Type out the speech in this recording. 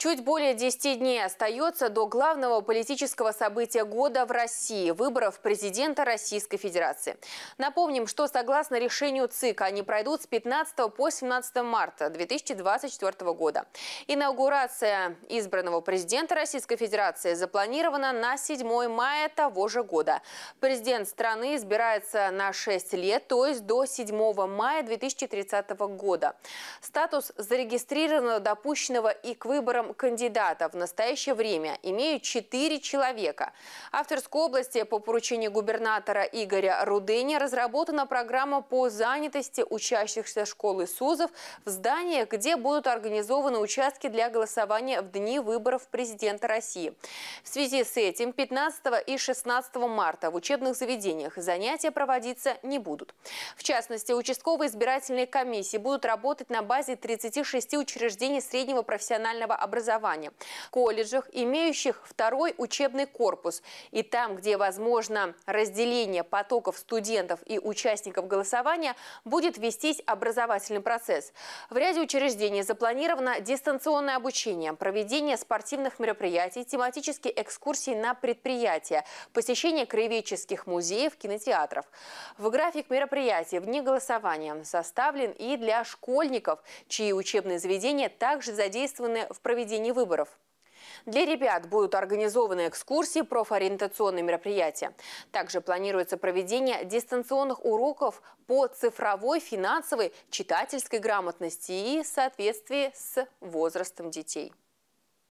Чуть более 10 дней остается до главного политического события года в России – выборов президента Российской Федерации. Напомним, что согласно решению ЦИК они пройдут с 15 по 17 марта 2024 года. Инаугурация избранного президента Российской Федерации запланирована на 7 мая того же года. Президент страны избирается на 6 лет, то есть до 7 мая 2030 года. Статус зарегистрированного, допущенного и к выборам там кандидатов в настоящее время имеют 4 человека. А в Тверской области по поручению губернатора Игоря Рудени разработана программа по занятости учащихся школы СУЗов в зданиях, где будут организованы участки для голосования в дни выборов президента России. В связи с этим 15 и 16 марта в учебных заведениях занятия проводиться не будут. В частности, участковые избирательные комиссии будут работать на базе 36 учреждений среднего профессионального образования образования, колледжах, имеющих второй учебный корпус, и там, где возможно разделение потоков студентов и участников голосования, будет вестись образовательный процесс. В ряде учреждений запланировано дистанционное обучение, проведение спортивных мероприятий, тематические экскурсии на предприятия, посещение краеведческих музеев, кинотеатров. В график мероприятий вне голосования составлен и для школьников, чьи учебные заведения также задействованы в проведении проведении выборов. Для ребят будут организованы экскурсии, профориентационные мероприятия. Также планируется проведение дистанционных уроков по цифровой, финансовой, читательской грамотности и соответствии с возрастом детей.